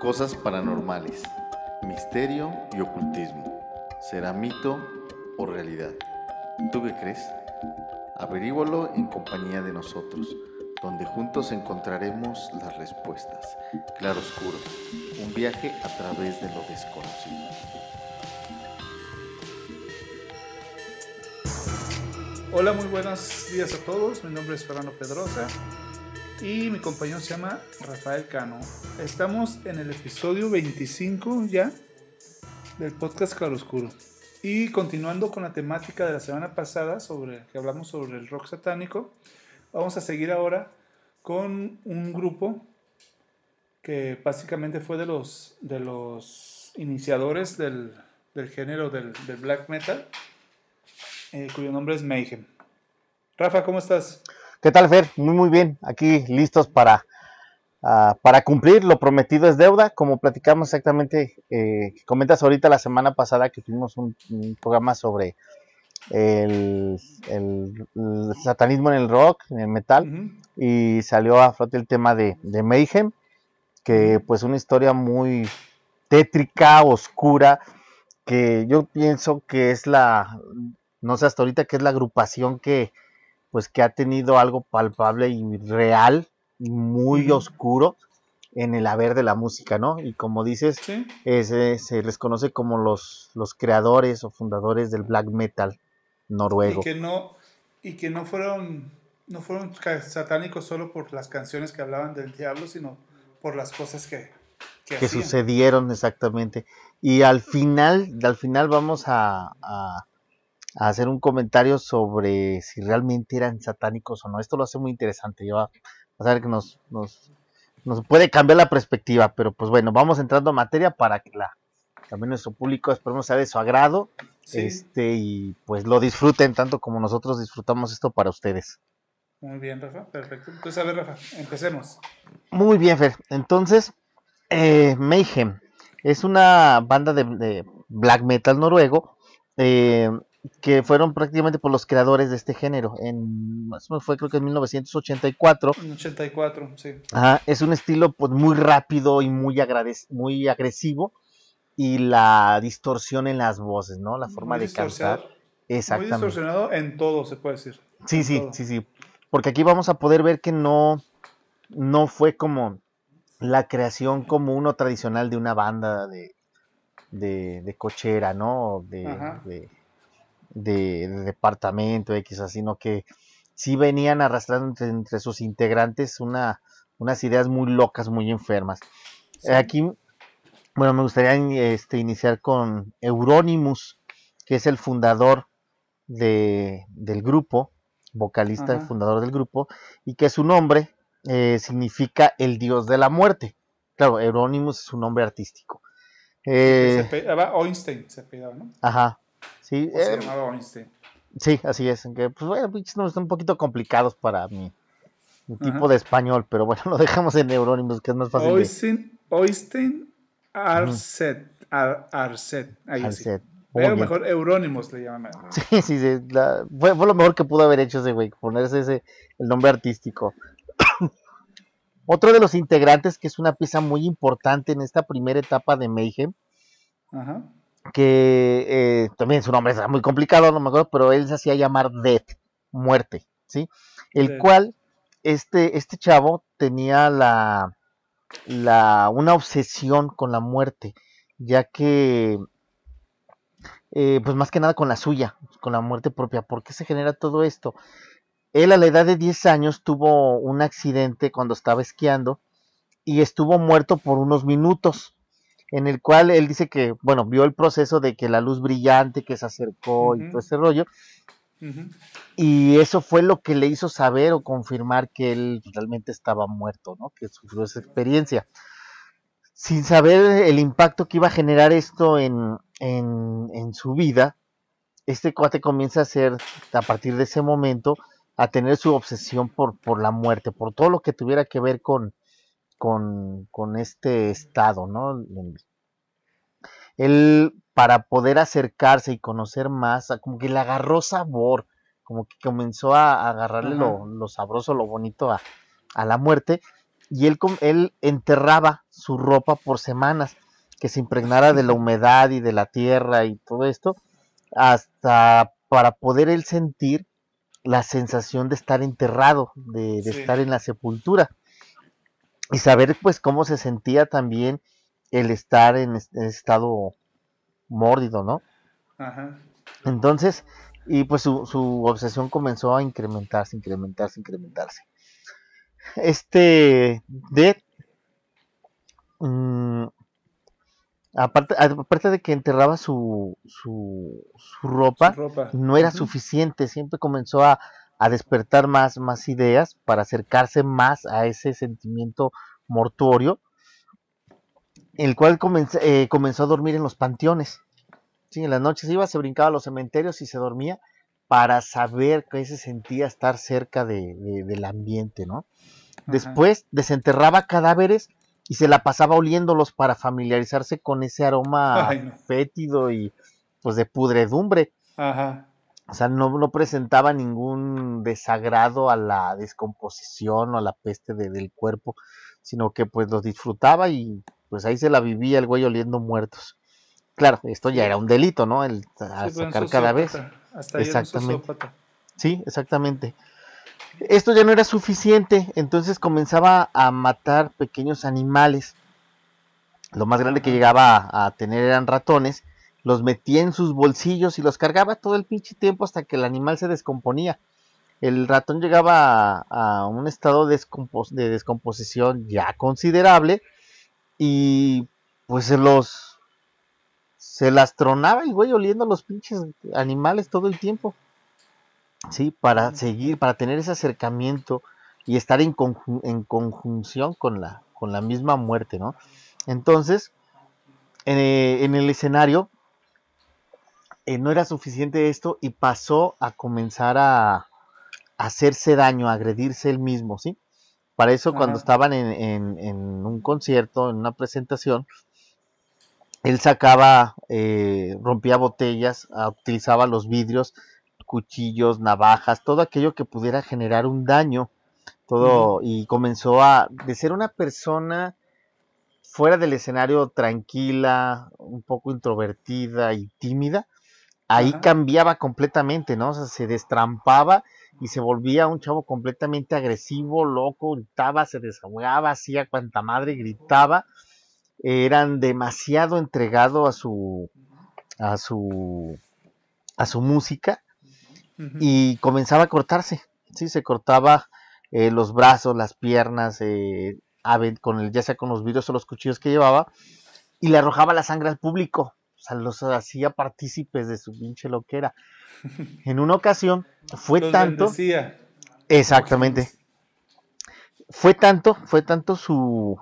Cosas paranormales, misterio y ocultismo. ¿Será mito o realidad? ¿Tú qué crees? Averígualo en compañía de nosotros, donde juntos encontraremos las respuestas. Claro Oscuro, un viaje a través de lo desconocido. Hola, muy buenos días a todos. Mi nombre es Fernando Pedrosa y mi compañero se llama Rafael Cano. Estamos en el episodio 25 ya del podcast Claroscuro. Y continuando con la temática de la semana pasada sobre que hablamos sobre el rock satánico, vamos a seguir ahora con un grupo que básicamente fue de los de los iniciadores del, del género del, black metal, eh, cuyo nombre es Mayhem. Rafa, ¿cómo estás? ¿Qué tal, Fer? Muy, muy bien. Aquí listos para, ah, para cumplir. Lo prometido es deuda. Como platicamos exactamente, eh, comentas ahorita la semana pasada que tuvimos un, programa sobre el, satanismo en el rock, en el metal, y salió a flote el tema de, de Mayhem, que pues una historia muy tétrica, oscura, que yo pienso que es la, no sé hasta ahorita, que es la agrupación que pues que ha tenido algo palpable y real y muy oscuro en el haber de la música, ¿no? Y como dices, se les conoce como los, los creadores o fundadores del black metal noruego. Y que no, y que no fueron, no fueron satánicos solo por las canciones que hablaban del diablo, sino por las cosas que, que, sucedieron exactamente. Y al final, al final vamos a hacer un comentario sobre si realmente eran satánicos o no. Esto lo hace muy interesante. Yo a, saber que nos, puede cambiar la perspectiva, pero pues bueno, vamos entrando a materia para que la, también nuestro público esperemos sea de su agrado este, y pues lo disfruten tanto como nosotros disfrutamos esto para ustedes. Muy bien, Rafa, perfecto. Entonces, a ver, Rafa, empecemos. Muy bien, Fer. Entonces, eh, Mayhem es una banda de, de black metal noruego. Eh, que fueron prácticamente por los creadores de este género. En, fue creo que en 1984. 84, sí. Ajá, es un estilo pues, muy rápido y muy, muy agresivo. Y la distorsión en las voces, ¿no? La forma de cantar. Exactamente. Muy distorsionado en todo, se puede decir. Sí, sí, sí, sí. Porque aquí vamos a poder ver que no, no fue como la creación como uno tradicional de una banda de, de, de cochera, ¿no? de, de, departamento X, sino que sí venían arrastrando entre, sus integrantes unas ideas muy locas, muy enfermas. Aquí, bueno, me gustaría este, iniciar con Euronymous, que es el fundador del grupo, vocalista fundador del grupo, y que su nombre eh, significa el dios de la muerte. Claro, Euronymous es un nombre artístico. Eh, se Einstein se ¿no? Ajá. Sí, Einstein. Eh, sí, así es. Que, pues bueno, están un poquito complicados para mi, tipo de español, pero bueno, lo dejamos en neurónimos, que es más fácil. Einstein, Arset. Arset. Ahí Sí. mejor Eurónimos le llaman. Sí, sí, fue, lo mejor que pudo haber hecho ese güey, ponerse ese, el nombre artístico. Otro de los integrantes que es una pieza muy importante en esta primera etapa de Mayhem Ajá que eh, también su nombre es muy complicado, no me acuerdo, pero él se hacía llamar Death, muerte, ¿sí? El cual, este, este chavo tenía la, la, una obsesión con la muerte, ya que, eh, pues más que nada con la suya, con la muerte propia. ¿Por qué se genera todo esto? Él a la edad de 10 años tuvo un accidente cuando estaba esquiando y estuvo muerto por unos minutos en el cual él dice que, bueno, vio el proceso de que la luz brillante que se acercó y todo ese rollo. Y eso fue lo que le hizo saber o confirmar que él realmente estaba muerto, ¿no? Que sufrió esa experiencia. Sin saber el impacto que iba a generar esto en, en su vida, este cuate comienza a ser, a partir de ese momento, a tener su obsesión por, por la muerte, por todo lo que tuviera que ver con, con, este estado, ¿no? Él, para poder acercarse y conocer más, como que le agarró sabor, como que comenzó a agarrarle lo, lo, sabroso, lo bonito a, la muerte, y él, él enterraba su ropa por semanas, que se impregnara de la humedad y de la tierra y todo esto, hasta para poder él sentir la sensación de estar enterrado, de, estar en la sepultura y saber pues cómo se sentía también el estar en, estado mórbido, ¿no? Ajá. Entonces, y pues su, obsesión comenzó a incrementarse, incrementarse, incrementarse. Este Dead, mm, aparte, de que enterraba su, su ropa, no era suficiente, siempre comenzó a, a despertar más, más ideas, para acercarse más a ese sentimiento mortuorio, el cual comenzó, eh, comenzó a dormir en los panteones. Sí, en las noches iba, se brincaba a los cementerios y se dormía para saber qué se sentía estar cerca de, del ambiente, ¿no? Después desenterraba cadáveres y se la pasaba oliéndolos para familiarizarse con ese aroma fétido y pues de pudredumbre. Ajá. O sea, no, presentaba ningún desagrado a la descomposición o a la peste del cuerpo, sino que pues los disfrutaba y pues ahí se la vivía el güey oliendo muertos. Claro, esto ya era un delito, ¿no? El pues, sacar cada vez. Hasta exactamente. Sí, exactamente. Esto ya no era suficiente, entonces comenzaba a matar pequeños animales. Lo más grande que llegaba a tener eran ratones los metía en sus bolsillos y los cargaba todo el pinche tiempo hasta que el animal se descomponía. El ratón llegaba a, un estado de, descomposición ya considerable y pues se los se las tronaba el güey oliendo los pinches animales todo el tiempo. Sí, para seguir, para tener ese acercamiento y estar en, conjunción con la, con la misma muerte, ¿no? Entonces, en eh, el escenario eh, no era suficiente esto y pasó a comenzar a, hacerse daño, a agredirse él mismo, ¿sí? Para eso cuando estaban en, un concierto, en una presentación, él sacaba, eh, rompía botellas, ah, utilizaba los vidrios, cuchillos, navajas, todo aquello que pudiera generar un daño, todo, y comenzó a, de ser una persona fuera del escenario tranquila, un poco introvertida y tímida, ahí cambiaba completamente, ¿no? O sea, se destrampaba y se volvía un chavo completamente agresivo, loco, gritaba, se desahogaba, hacía cuanta madre, gritaba. Eran demasiado entregados a su a su a su música y comenzaba a cortarse. Sí, se cortaba eh, los brazos, las piernas, eh, con el, ya sea con los vidrios o los cuchillos que llevaba, y le arrojaba la sangre al público o sea, los hacía partícipes de su pinche loquera. En una ocasión fue tanto. Exactamente. Fue tanto, fue tanto su,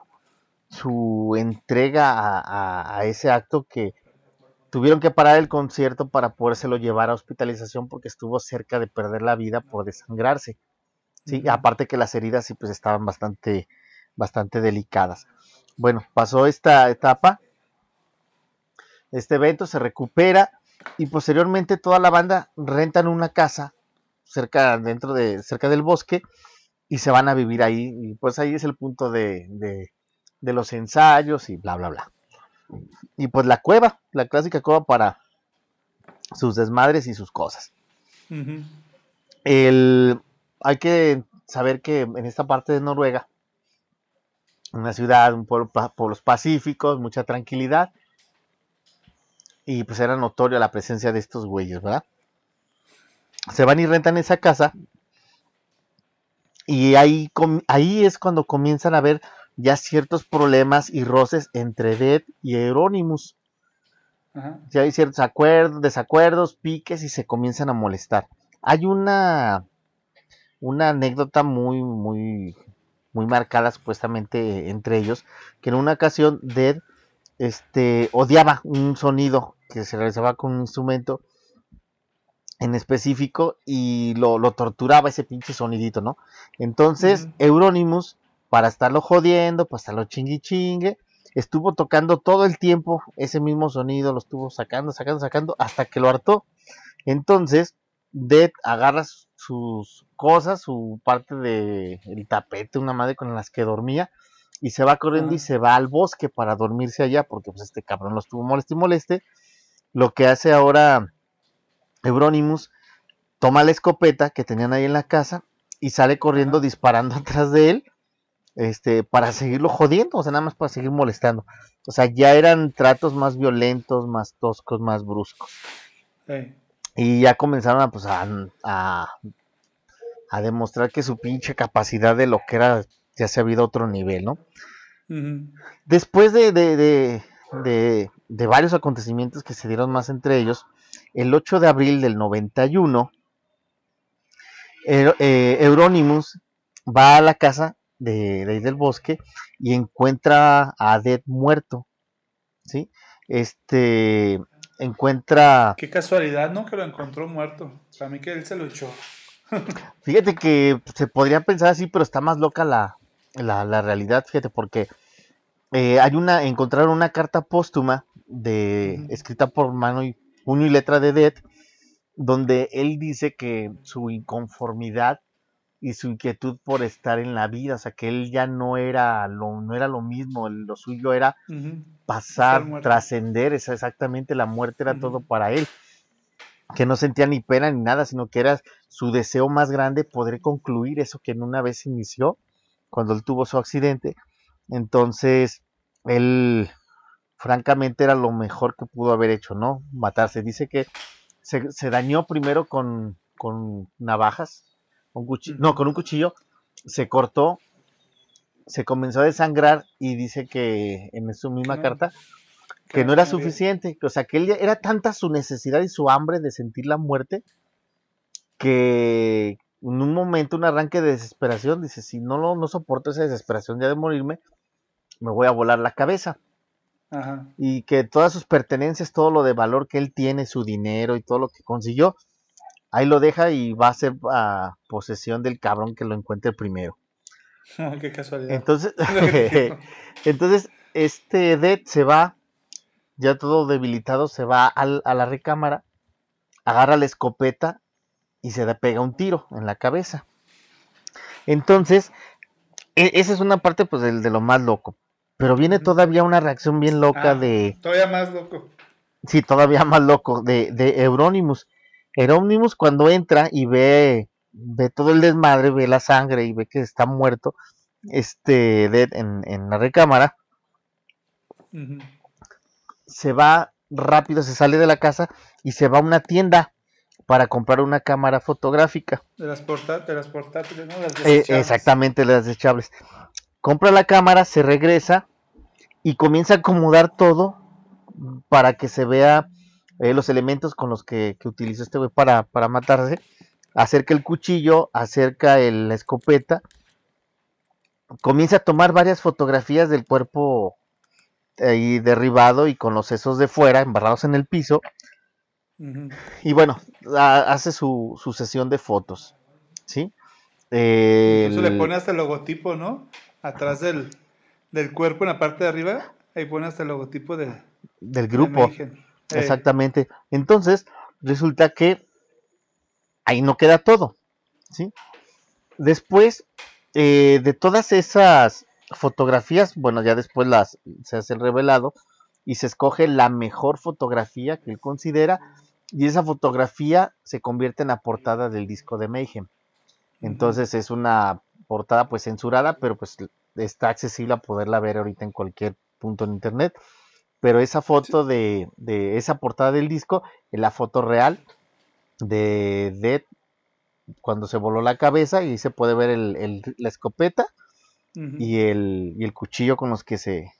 su entrega a, ese acto que tuvieron que parar el concierto para podérselo llevar a hospitalización porque estuvo cerca de perder la vida por desangrarse. Sí, aparte que las heridas sí pues estaban bastante, bastante delicadas. Bueno, pasó esta etapa, este evento, se recupera y posteriormente toda la banda rentan una casa cerca, dentro de, cerca del bosque y se van a vivir ahí. Y pues ahí es el punto de, de, los ensayos y bla, bla, bla. Y pues la cueva, la clásica cueva para sus desmadres y sus cosas. el, hay que saber que en esta parte de Noruega, una ciudad, un pueblo, pueblos pacíficos, mucha tranquilidad, y pues era notoria la presencia de estos güeyes, ¿verdad? Se van y rentan esa casa. Y ahí, ahí es cuando comienzan a ver ya ciertos problemas y roces entre Dead y Euronymous. Ya hay ciertos acuerdos, desacuerdos, piques y se comienzan a molestar. Hay una, una anécdota muy, muy, muy marcada supuestamente entre ellos, que en una ocasión Dead este, odiaba un sonido que se realizaba con un instrumento en específico y lo, torturaba ese pinche sonidito, ¿no? Entonces, Euronymous, para estarlo jodiendo, para estarlo chingui chingue, estuvo tocando todo el tiempo ese mismo sonido, lo estuvo sacando, sacando, sacando, hasta que lo hartó. Entonces, Dead agarra sus cosas, su parte del tapete, una madre con las que dormía, y se va corriendo y se va al bosque para dormirse allá, porque pues este cabrón los estuvo molesto y moleste. Lo que hace ahora Euronymous, toma la escopeta que tenían ahí en la casa y sale corriendo disparando atrás de él, este, para seguirlo jodiendo, o sea, nada más para seguir molestando. O sea, ya eran tratos más violentos, más toscos, más bruscos. Y ya comenzaron a, pues, a, a, a demostrar que su pinche capacidad de lo que era ya se ha habido otro nivel, ¿no? Después de, de, varios acontecimientos que se dieron más entre ellos, el 8 de abril del 91, eh, Euronymous va a la casa de Rey del Bosque y encuentra a Dead muerto, ¿sí? Este encuentra... Qué casualidad, ¿no? Que lo encontró muerto. Para mí que él se lo echó. Fíjate que se podría pensar así, pero está más loca la, la, realidad, fíjate, porque eh, hay una, encontraron una carta póstuma de, escrita por mano y y letra de Dead, donde él dice que su inconformidad y su inquietud por estar en la vida, o sea que él ya no era lo, no era lo mismo, lo suyo era pasar, trascender, exactamente la muerte era todo para él, que no sentía ni pena ni nada, sino que era su deseo más grande poder concluir eso que en una vez inició cuando él tuvo su accidente. Entonces, él francamente era lo mejor que pudo haber hecho, ¿no? Matarse. Dice que se, dañó primero con, navajas, con cuchillo, no, con un cuchillo, se cortó, se comenzó a desangrar y dice que en su misma carta que no era suficiente, o sea, que él era tanta su necesidad y su hambre de sentir la muerte que, en un momento, un arranque de desesperación, dice, si no, no, soporto esa desesperación ya de morirme, me voy a volar la cabeza. Y que todas sus pertenencias, todo lo de valor que él tiene, su dinero y todo lo que consiguió, ahí lo deja y va a ser a ah, posesión del cabrón que lo encuentre primero. Ah, qué casualidad. Entonces, entonces este Dead se va, ya todo debilitado, se va a la recámara, agarra la escopeta y se le pega un tiro en la cabeza. Entonces, e, esa es una parte pues de, lo más loco. Pero viene todavía una reacción bien loca ah, de... Todavía más loco. Sí, todavía más loco, de, de Euronymous. Euronymous cuando entra y ve, ve todo el desmadre, ve la sangre y ve que está muerto este, en, la recámara, se va rápido, se sale de la casa y se va a una tienda para comprar una cámara fotográfica. De las, portátiles, ¿no? Las eh, desechables... exactamente, las desechables. Compra la cámara, se regresa y comienza a acomodar todo para que se vea eh, los elementos con los que, utilizó este güey para, para matarse. Acerca el cuchillo, acerca la escopeta. Comienza a tomar varias fotografías del cuerpo eh, ahí derribado y con los sesos de fuera, embarrados en el piso. Y bueno, hace su, su, sesión de fotos, ¿sí? Eso le pone hasta el logotipo, ¿no? Atrás del, cuerpo, en la parte de arriba, ahí pone hasta el logotipo del grupo. Exactamente. Entonces, resulta que ahí no queda todo, ¿sí? Después eh, de todas esas fotografías, bueno, ya después las se hace el revelado y se escoge la mejor fotografía que él considera y esa fotografía se convierte en la portada del disco de Mayhem. Entonces es una portada pues censurada, pero pues está accesible a poderla ver ahorita en cualquier punto en internet. Pero esa foto de, de esa portada del disco es la foto real de Dead cuando se voló la cabeza y se puede ver la escopeta y el cuchillo con los que se,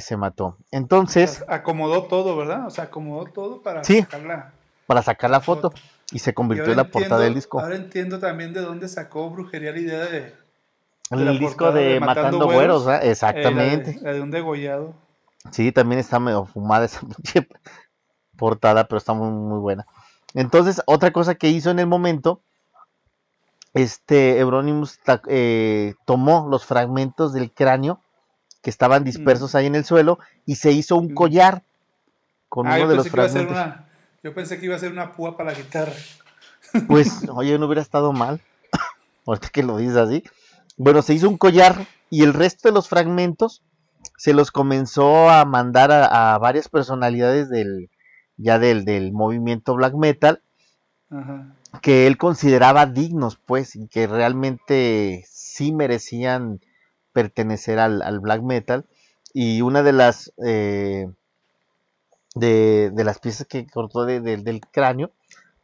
se mató. Entonces. acomodó todo, ¿verdad? O sea, acomodó todo para sí, sacar Para sacar la foto. Y se convirtió en la portada del disco. Ahora entiendo también de dónde sacó brujería la idea de. el, disco de, Matando, Güeros, eh, exactamente. la, de, un degollado. Sí, también está medio fumada esa portada, pero está muy, muy buena. Entonces, otra cosa que hizo en el momento este Euronymous eh, tomó los fragmentos del cráneo que estaban dispersos ahí en el suelo y se hizo un collar con ah, uno de los fragmentos. yo pensé que iba a ser una púa para la guitarra. Pues, oye, no hubiera estado mal. Ahorita que lo dices así. Bueno, se hizo un collar y el resto de los fragmentos se los comenzó a mandar a, varias personalidades del ya del, del movimiento black metal que él consideraba dignos, pues, y que realmente sí merecían pertenecer al, black metal. Y una de las, eh, de, las piezas que cortó del cráneo,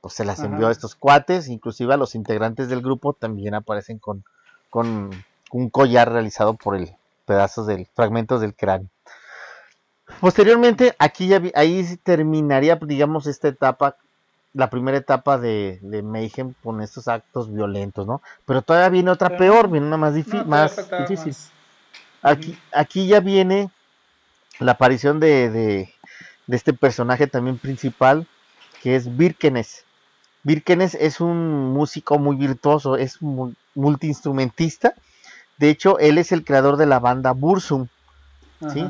pues se las envió a estos cuates, inclusive a los integrantes del grupo también aparecen con, con un collar realizado por el pedazos del fragmentos del cráneo. Posteriormente, aquí ya ahí terminaría, digamos, esta etapa la primera etapa de, de Mayhem con estos actos violentos, ¿no? Pero todavía viene otra peor, viene una más, difícil. Aquí, aquí ya viene la aparición de, de, este personaje también principal, que es Birkenes. Birkenes es un músico muy virtuoso, es multiinstrumentista. De hecho, él es el creador de la banda Bursum. ¿sí?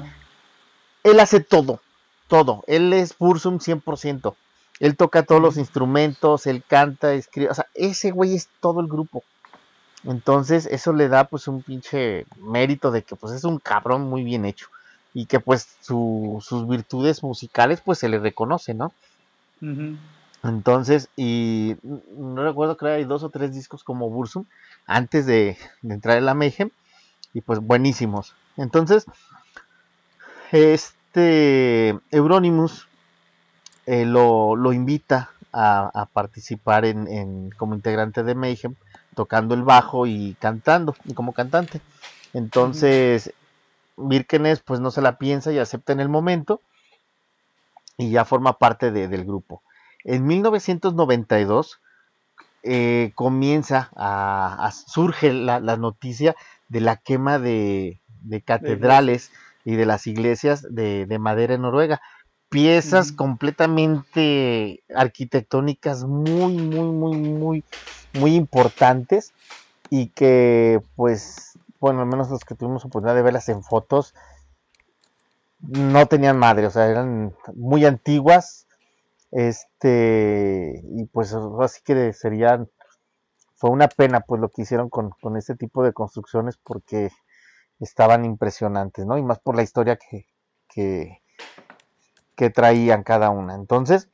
Él hace todo, todo. Él es Bursum 100%. Él toca todos los instrumentos, él canta, escribe. O sea, ese güey es todo el grupo. Entonces, eso le da pues un pinche mérito de que pues es un cabrón muy bien hecho. Y que pues sus virtudes musicales pues se le reconoce, ¿no? Entonces, y no recuerdo, creo que hay dos o tres discos como Bursum antes de, entrar en la Mayhem. Y pues buenísimos. Entonces, este Euronymous eh, lo, invita a, participar en, como integrante de Mayhem, tocando el bajo y cantando, y como cantante. Entonces, Mírkenes pues no se la piensa y acepta en el momento y ya forma parte del grupo. En 1992 eh, comienza a, surge la, noticia de la quema de, catedrales y de las iglesias de, de madera en Noruega piezas completamente arquitectónicas muy, muy, muy, muy, muy importantes y que pues, bueno, al menos los que tuvimos oportunidad de verlas en fotos, no tenían madre, o sea, eran muy antiguas, este, y pues así que serían, fue una pena pues lo que hicieron con, este tipo de construcciones porque estaban impresionantes, ¿no? Y más por la historia que, que, que traían cada una. Entonces,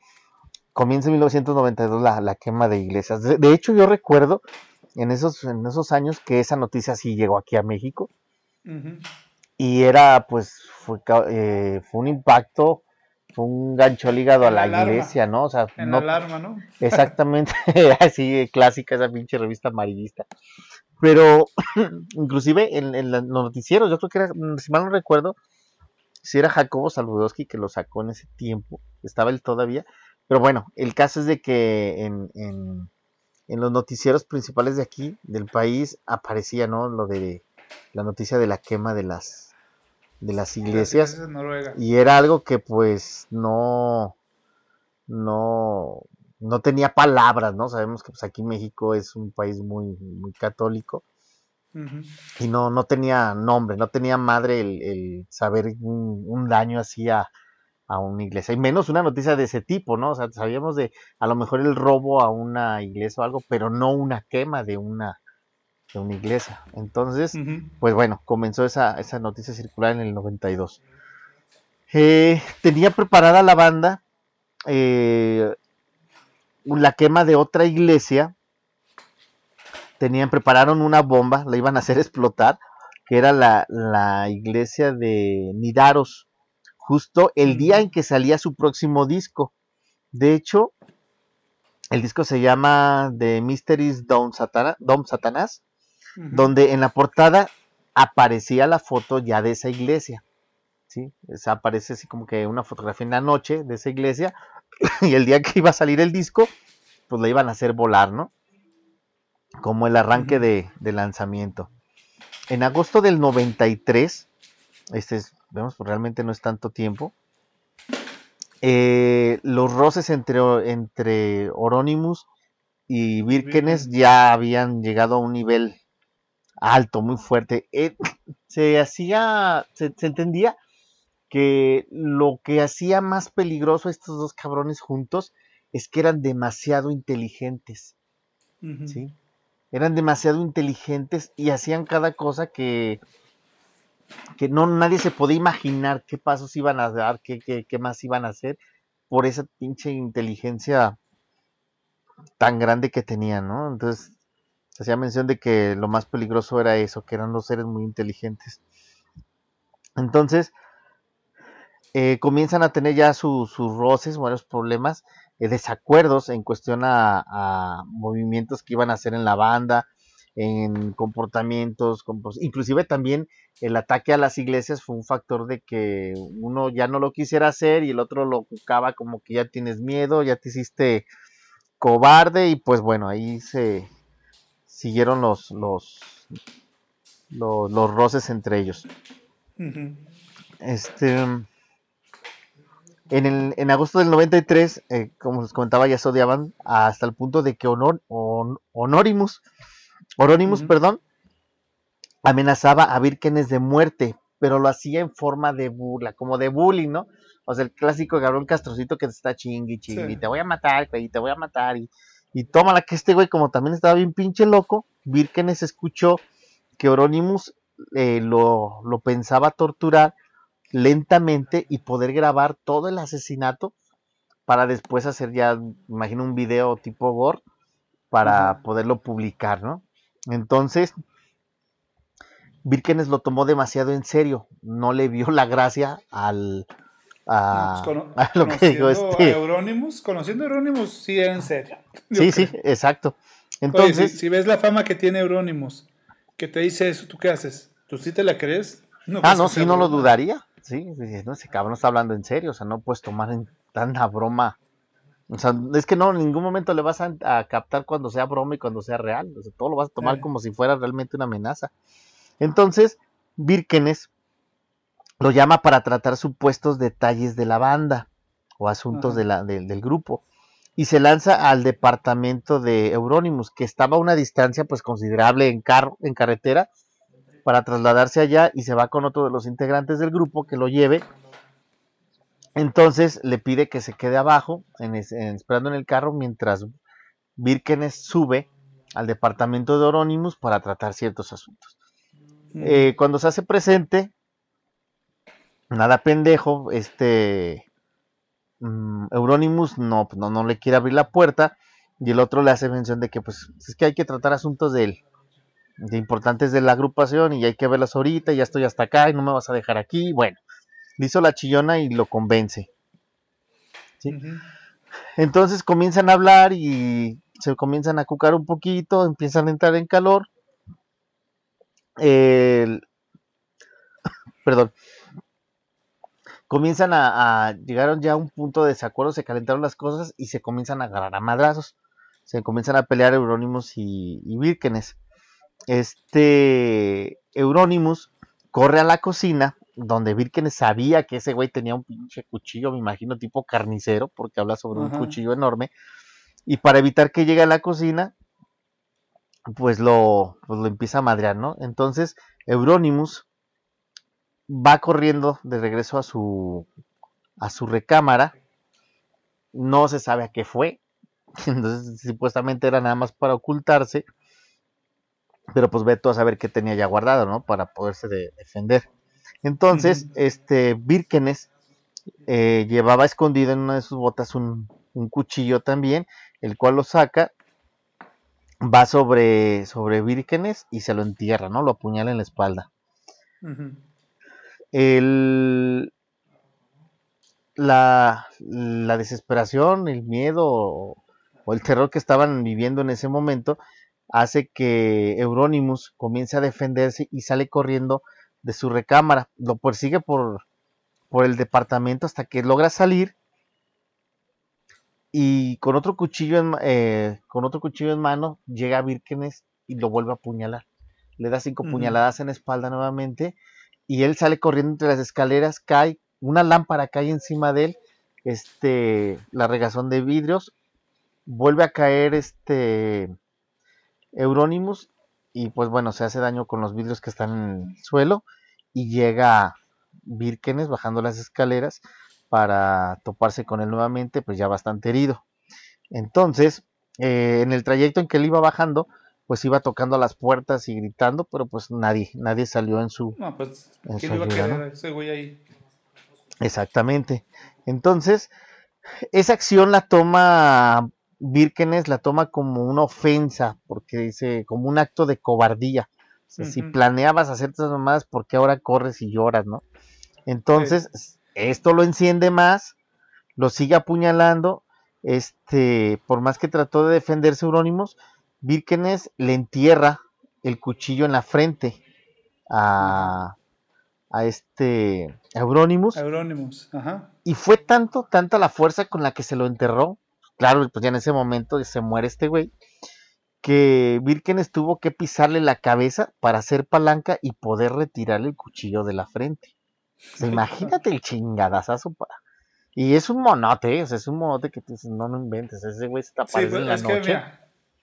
comienza en 1992 la, la quema de iglesias. De, hecho, yo recuerdo en esos, en esos años que esa noticia sí llegó aquí a México. Y era, pues, fue, eh, fue, un impacto, fue un gancho ligado a la iglesia, ¿no? O sea, en alarma, ¿no? Exactamente, así clásica esa pinche revista amarillista. Pero, inclusive en, en, los noticieros, yo creo que era, mm, si mal no recuerdo, si era Jacobo Saludowski que lo sacó en ese tiempo, estaba él todavía, pero bueno, el caso es de que en, en, los noticieros principales de aquí, del país, aparecía, ¿no? Lo de la noticia de la quema de las de las iglesias, y era algo que pues no no no tenía palabras, ¿no? Sabemos que pues, aquí México es un país muy muy católico y no, no tenía nombre, no tenía madre el, saber un, daño así a, una iglesia. Y menos una noticia de ese tipo, ¿no? O sea, sabíamos de a lo mejor el robo a una iglesia o algo, pero no una quema de una, una iglesia. Entonces, pues bueno, comenzó esa, noticia circular en el 92. Eh, tenía preparada la banda eh, la quema de otra iglesia tenían, prepararon una bomba, la iban a hacer explotar, que era la, iglesia de Nidaros, justo el día en que salía su próximo disco. De hecho, el disco se llama The Mysteries Dom, Dom Satanás, donde en la portada aparecía la foto ya de esa iglesia. ¿sí? aparece así como que una fotografía en la noche de esa iglesia. Y el día que iba a salir el disco, pues la iban a hacer volar, ¿no? como el arranque de, lanzamiento. En agosto del 93, este es, vemos, pues, realmente no es tanto tiempo, eh, los roces entre, entre y Vírgenes ya habían llegado a un nivel alto, muy fuerte. Eh, se hacía, se, entendía que lo que hacía más peligroso a estos dos cabrones juntos es que eran demasiado inteligentes. ¿sí? eran demasiado inteligentes y hacían cada cosa que, que no nadie se podía imaginar qué pasos iban a dar, qué, más iban a hacer por esa pinche inteligencia tan grande que tenían, ¿no? Entonces, hacía mención de que lo más peligroso era eso, que eran los seres muy inteligentes. Entonces, eh, comienzan a tener ya sus roces, varios problemas, eh, desacuerdos en cuestión a, movimientos que iban a hacer en la banda, en comportamientos, inclusive también el ataque a las iglesias fue un factor de que uno ya no lo quisiera hacer y el otro lo ocupaba como que ya tienes miedo, ya te hiciste cobarde y pues bueno, ahí se siguieron los, los, los, roces entre ellos. Este en, agosto del 93, eh, como les comentaba, ya se odiaban hasta el punto de que Honor, Honorimus, perdón, amenazaba a vírgenes de muerte, pero lo hacía en forma de burla, como de bullying, ¿no? O sea, el clásico Gabriel Castrocito que está chingui, chingui, te voy a matar, te voy a matar. Y, y la que este güey, como también estaba bien pinche loco, Vírgenes escuchó que Honorimus eh, lo, lo pensaba torturar lentamente y poder grabar todo el asesinato para después hacer ya, imagino, un video tipo gore para poderlo publicar, ¿no? Entonces, Vírgenes lo tomó demasiado en serio, no le vio la gracia al... A, pues, lo que digo este. Euronymous, conociendo a este Euronymous, sí era en serio. Sí, sí, exacto. Entonces, si, ves la fama que tiene eurónimos que te dice eso, ¿tú qué haces? ¿Tú sí te la crees? ah, no, sí, no lo dudaría sí, no, ese cabrón está hablando en serio, o sea, no puedes tomar en tanta broma. O sea, es que no, en ningún momento le vas a, captar cuando sea broma y cuando sea real. O sea, todo lo vas a tomar como si fuera realmente una amenaza. Entonces, Birkenes lo llama para tratar supuestos detalles de la banda o asuntos de la, del grupo y se lanza al departamento de Euronymous, que estaba a una distancia pues considerable en, carro, en carretera para trasladarse allá y se va con otro de los integrantes del grupo que lo lleve. Entonces le pide que se quede abajo, en, esperando en el carro, mientras Birkenes sube al departamento de orónimos para tratar ciertos asuntos. Mm. Eh, cuando se hace presente, nada pendejo, este mm, Euronymous no, no, no, le quiere abrir la puerta y el otro le hace mención de que pues es que hay que tratar asuntos de él, de importantes de la agrupación y hay que verlas ahorita, ya estoy hasta acá y no me vas a dejar aquí. Bueno, le hizo la chillona y lo convence. Entonces comienzan a hablar y se comienzan a cucar un poquito, empiezan a entrar en calor. Perdón. Comienzan a, Llegaron ya a un punto de desacuerdo, se calentaron las cosas y se comienzan a agarrar a madrazos. Se comienzan a pelear Eurónimos y, y este Euronymous corre a la cocina donde Birkenes sabía que ese güey tenía un pinche cuchillo, me imagino, tipo carnicero, porque habla sobre un cuchillo enorme. Y para evitar que llegue a la cocina, pues lo, pues lo empieza a madrear, ¿no? Entonces, Euronymous va corriendo de regreso a su, a su recámara. No se sabe a qué fue. Entonces, supuestamente era nada más para ocultarse pero pues ve a saber qué tenía ya guardado, ¿no? Para poderse defender. Entonces, este, Vírgenes eh, llevaba escondido en una de sus botas un, cuchillo también, el cual lo saca, va sobre, sobre Vírgenes y se lo entierra, ¿no? Lo apuñala en la espalda. El, la, la, desesperación, el miedo o el terror que estaban viviendo en ese momento hace que Euronymous comience a defenderse y sale corriendo de su recámara. Lo persigue por, por el departamento hasta que logra salir y con otro cuchillo en, eh, con otro cuchillo en mano llega a Vírgenes y lo vuelve a apuñalar. Le da cinco puñaladas en la espalda nuevamente y él sale corriendo entre las escaleras, cae, una lámpara cae encima de él, este, la regazón de vidrios, vuelve a caer este Euronymous y pues bueno, se hace daño con los vidrios que están en el suelo y llega Birkenes bajando las escaleras para toparse con él nuevamente, pues ya bastante herido. Entonces, eh, en el trayecto en que él iba bajando, pues iba tocando las puertas y gritando, pero pues nadie, nadie salió en su... No, pues, iba a quedar, ese güey ahí? Exactamente. Entonces, esa acción la toma Vírgenes la toma como una ofensa, porque dice, como un acto de cobardía. Si planeabas hacer esas mamadas, ¿por qué ahora corres y lloras, no? Entonces, esto lo enciende más, lo sigue apuñalando. Este, por más que trató de defenderse Eurónimos, Vírgenes le entierra el cuchillo en la frente a, a este Eurónimos Eurónimos. ajá. Y fue tanto, tanta la fuerza con la que se lo enterró, Claro, pues ya en ese momento se muere este güey. Que Birken tuvo que pisarle la cabeza para hacer palanca y poder retirarle el cuchillo de la frente. imagínate el chingadazo para. Y es un monote, ¿eh? es un monote que no, lo inventes, ese güey se está en la noche.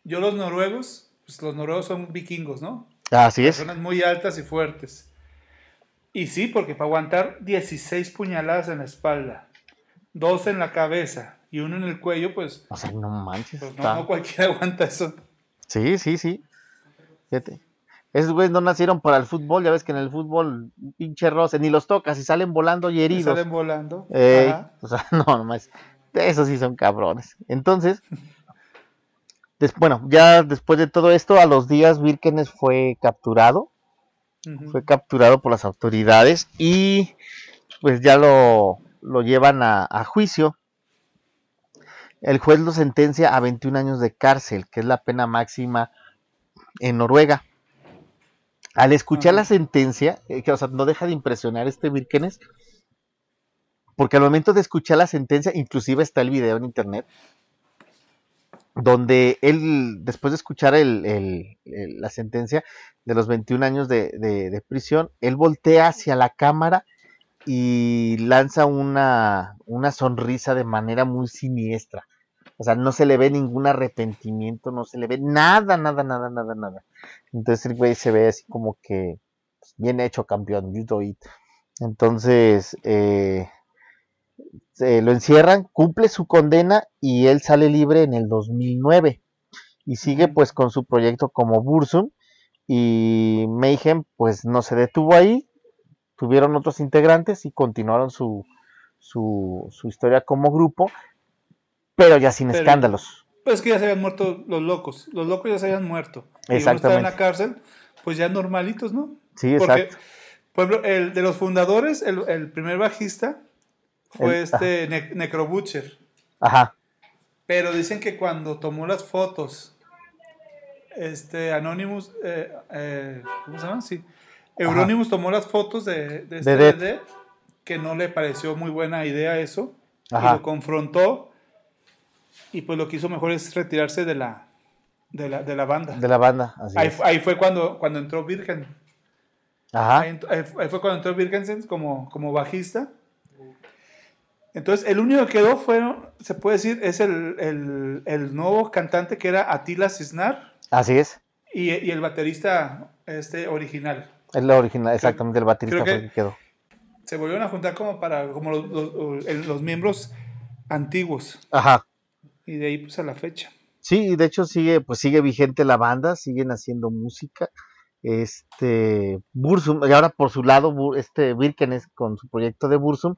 yo los noruegos, pues los noruegos son vikingos, ¿no? Así es. Personas muy altas y fuertes. Y sí, porque para aguantar 16 puñaladas en la espalda, dos en la cabeza, y uno en el cuello, pues. O sea, no manches. Pues, no, cualquiera aguanta eso. Sí, sí, sí. Fíjate. Esos güeyes no nacieron para el fútbol, ya ves que en el fútbol, pinche roce, ni los tocas y salen volando y heridos. Salen volando. o sea, no, nomás. Esos sí son cabrones. Entonces, bueno, ya después de todo esto, a los días Vírgenes fue capturado. Fue capturado por las autoridades y pues ya lo, llevan a juicio el juez lo sentencia a 21 años de cárcel, que es la pena máxima en Noruega. Al escuchar la sentencia, eh, que no deja de impresionar este Birkenes, porque al momento de escuchar la sentencia, inclusive está el video en internet, donde él, después de escuchar la sentencia de los 21 años de, prisión, él voltea hacia la cámara y lanza una sonrisa de manera muy siniestra. O sea, no se le ve ningún arrepentimiento, no se le ve nada, nada, nada, nada, nada. Entonces el güey se ve así como que pues, bien hecho campeón, you Entonces eh, lo encierran, cumple su condena y él sale libre en el 2009 y sigue pues con su proyecto como Bursum y Mayhem pues no se detuvo ahí, tuvieron otros integrantes y continuaron su, su, su historia como grupo pero ya sin escándalos. Pues que ya se habían muerto los locos, los locos ya se habían muerto. Exactamente. Y uno en la cárcel, pues ya normalitos, ¿no? Sí, exacto. el de los fundadores, el, primer bajista fue este Necrobutcher. Ajá. Pero dicen que cuando tomó las fotos, este Anonymous, eh, eh, ¿cómo se llama? Sí. Euronymous tomó las fotos de, de este que no le pareció muy buena idea eso, Ajá. y lo confrontó y pues lo que hizo mejor es retirarse de la, de la, banda. De la banda, así ahí, es. ahí fue cuando, cuando entró Virgen. Ajá. Ahí, fue cuando entró Virgensen como, como bajista. Entonces, el único que quedó fue, se puede decir, es el, nuevo cantante que era Atila Cisnar. Así es. Y, el baterista este original. El original, exactamente, el baterista quedó. Se volvieron a juntar como para como los, los miembros antiguos. Ajá y de ahí pues a la fecha. Sí, y de hecho sigue, pues sigue vigente la banda, siguen haciendo música. Este Bursum, y ahora por su lado, este Birken es con su proyecto de Bursum,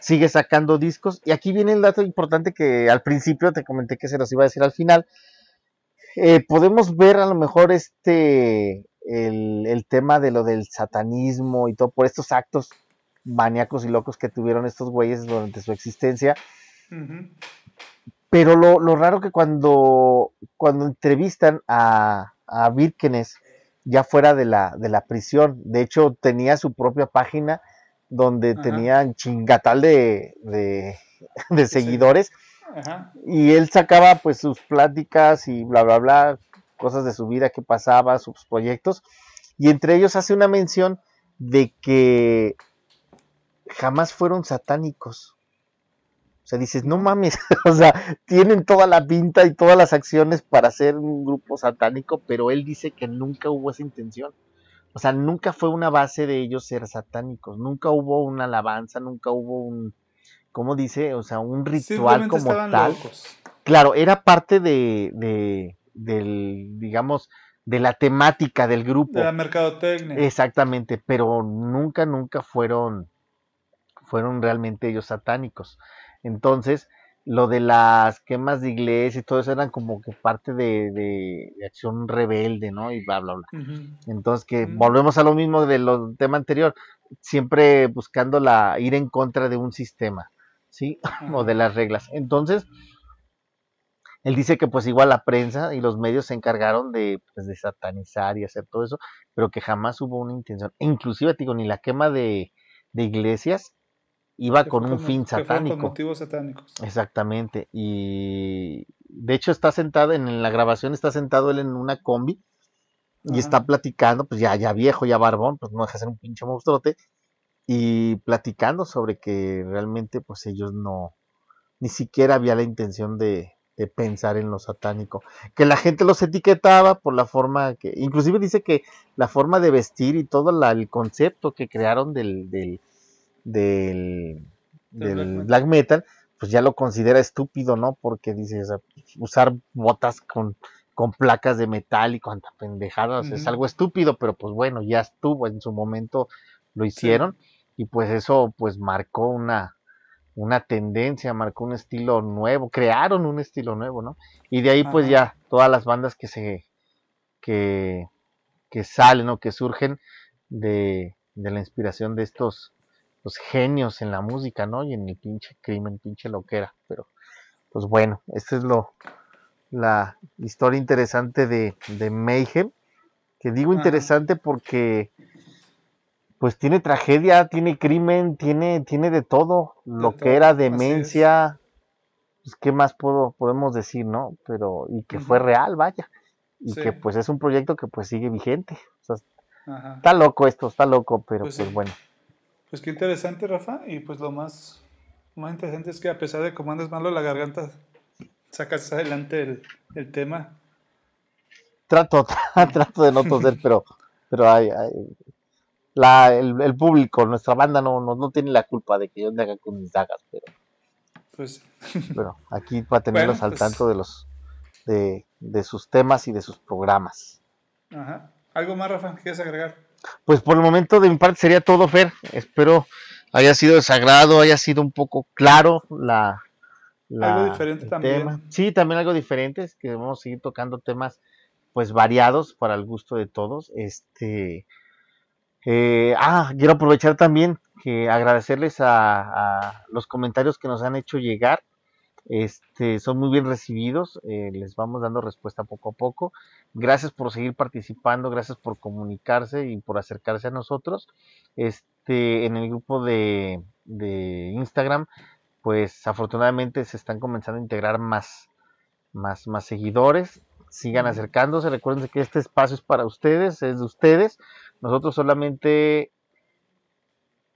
sigue sacando discos. Y aquí viene el dato importante que al principio te comenté que se los iba a decir al final. Eh, podemos ver a lo mejor este el, tema de lo del satanismo y todo por estos actos maníacos y locos que tuvieron estos güeyes durante su existencia. Pero lo, lo raro que cuando, cuando entrevistan a, a Vírgenes ya fuera de la, prisión, de hecho tenía su propia página donde tenían chingatal de, seguidores y él sacaba pues sus pláticas y bla, bla, bla, cosas de su vida que pasaba, sus proyectos y entre ellos hace una mención de que jamás fueron satánicos. O sea, dices, no mames, o sea, tienen toda la pinta y todas las acciones para ser un grupo satánico, pero él dice que nunca hubo esa intención. O sea, nunca fue una base de ellos ser satánicos, nunca hubo una alabanza, nunca hubo un, ¿cómo dice? O sea, un ritual como tal. Claro, era parte de, del, digamos, de la temática del grupo. De la mercadotecnia. Exactamente, pero nunca, nunca fueron, fueron realmente ellos satánicos. Entonces, lo de las quemas de iglesias y todo eso eran como que parte de, acción rebelde, ¿no? Y bla, bla, bla. Entonces, que volvemos a lo mismo del tema anterior, siempre buscando ir en contra de un sistema, ¿sí? o de las reglas. Entonces, él dice que pues igual la prensa y los medios se encargaron de, pues, satanizar y hacer todo eso, pero que jamás hubo una intención. E inclusive, digo, ni la quema de iglesias iba con un fin satánico. Con motivos satánicos. Exactamente. Y de hecho está sentado, en la grabación está sentado él en una combi y está platicando, pues ya, ya viejo, ya barbón, pues no deja ser un pinche monstruote, y platicando sobre que realmente pues ellos no, ni siquiera había la intención de, pensar en lo satánico, que la gente los etiquetaba por la forma que, inclusive dice que la forma de vestir y todo el concepto que crearon del, del del, black, metal. pues ya lo considera estúpido, ¿no? Porque dices, usar botas con, con placas de metal y cuánta pendejadas es algo estúpido, pero pues bueno, ya estuvo, en su momento lo hicieron y pues eso pues marcó una, una tendencia, marcó un estilo nuevo, crearon un estilo nuevo, ¿no? Y de ahí pues ya todas las bandas que se que, que salen o que surgen de, de la inspiración de estos pues, genios en la música, ¿no? Y en el pinche crimen, pinche loquera. Pero, pues bueno, esta es lo, la historia interesante de, de Mayhem. Que digo interesante porque, pues tiene tragedia, tiene crimen, tiene, tiene de todo. loquera, demencia. Pues, ¿Qué más puedo, podemos decir, no? Pero, y que fue real, vaya. Y que pues es un proyecto que pues sigue vigente. está loco esto, está loco, pero pues, pues bueno. Pues qué interesante, Rafa. Y pues lo más, interesante es que a pesar de cómo andas malo la garganta, sacas adelante el, el tema. Trato, trato de no toser, pero, pero hay, el, público, nuestra banda no, tiene la culpa de que yo me haga con mis dagas, pero. Pues. Bueno, aquí para tenerlos al pues tanto de los de, de sus temas y de sus programas. Ajá. ¿Algo más, Rafa, quieres agregar? pues por el momento de mi parte sería todo, Fer. Espero haya sido sagrado, haya sido un poco claro la, también. Tema. Sí, también algo diferente, es que vamos a seguir tocando temas pues variados para el gusto de todos. Este eh, ah, quiero aprovechar también que agradecerles a los comentarios que nos han hecho llegar este, son muy bien recibidos, eh, les vamos dando respuesta poco a poco. Gracias por seguir participando, gracias por comunicarse y por acercarse a nosotros. Este, en el grupo de, Instagram, pues afortunadamente se están comenzando a integrar más, más, más seguidores. Sigan acercándose, recuerden que este espacio es para ustedes, es de ustedes. Nosotros solamente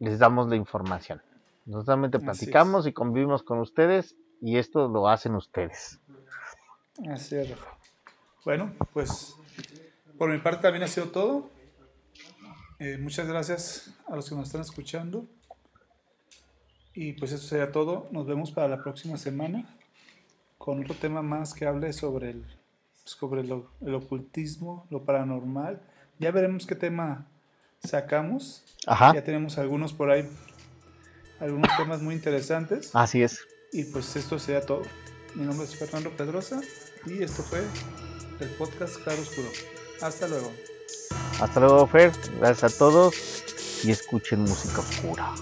les damos la información. Nosotros solamente platicamos y convivimos con ustedes y esto lo hacen ustedes. Así es, Bueno, pues por mi parte también ha sido todo. Eh, muchas gracias a los que nos están escuchando. Y pues eso sería todo. Nos vemos para la próxima semana con otro tema más que hable sobre el, sobre ocultismo, lo paranormal. Ya veremos qué tema sacamos. Ya tenemos algunos por ahí, algunos temas muy interesantes. Así es. Y pues esto sería todo. Mi nombre es Fernando Pedrosa y esto fue el podcast Claro Oscuro. Hasta luego. Hasta luego, Fer. Gracias a todos y escuchen música oscura.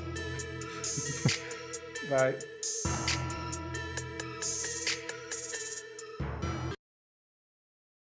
Bye.